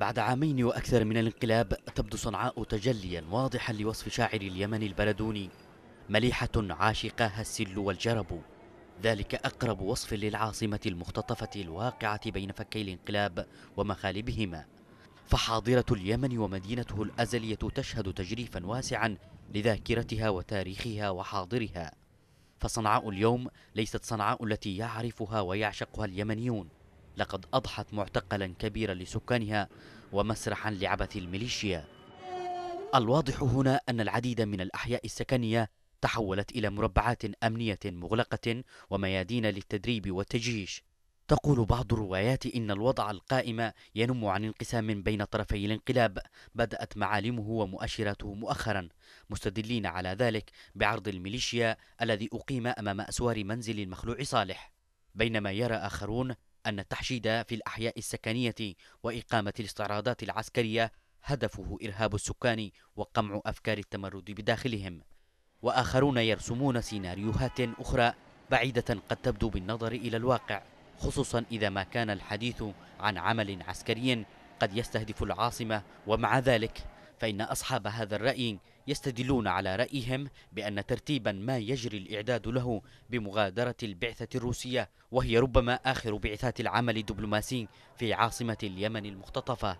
بعد عامين وأكثر من الانقلاب تبدو صنعاء تجليا واضحا لوصف شاعر اليمن البلدوني مليحة عاشقاها السل والجرب ذلك أقرب وصف للعاصمة المختطفة الواقعة بين فكي الانقلاب ومخالبهما فحاضرة اليمن ومدينته الأزلية تشهد تجريفا واسعا لذاكرتها وتاريخها وحاضرها فصنعاء اليوم ليست صنعاء التي يعرفها ويعشقها اليمنيون لقد أضحت معتقلا كبيرا لسكانها ومسرحا لعبث الميليشيا الواضح هنا أن العديد من الأحياء السكنية تحولت إلى مربعات أمنية مغلقة وميادين للتدريب والتجيش تقول بعض الروايات إن الوضع القائم ينم عن انقسام بين طرفي الانقلاب بدأت معالمه ومؤشراته مؤخرا مستدلين على ذلك بعرض الميليشيا الذي أقيم أمام أسوار منزل المخلوع صالح بينما يرى آخرون أن التحشيد في الأحياء السكنية وإقامة الاستعراضات العسكرية هدفه إرهاب السكان وقمع أفكار التمرد بداخلهم وآخرون يرسمون سيناريوهات أخرى بعيدة قد تبدو بالنظر إلى الواقع خصوصا إذا ما كان الحديث عن عمل عسكري قد يستهدف العاصمة ومع ذلك فإن أصحاب هذا الرأي يستدلون على رأيهم بأن ترتيبا ما يجري الإعداد له بمغادرة البعثة الروسية وهي ربما آخر بعثات العمل الدبلوماسي في عاصمة اليمن المختطفة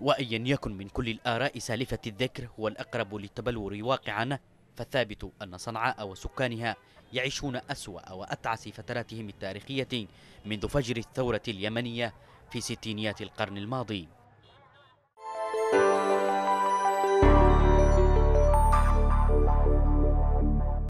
وأيا يكن من كل الآراء سالفة الذكر هو الأقرب للتبلور واقعا فالثابت أن صنعاء وسكانها يعيشون أسوأ وأتعس فتراتهم التاريخية منذ فجر الثورة اليمنية في ستينيات القرن الماضي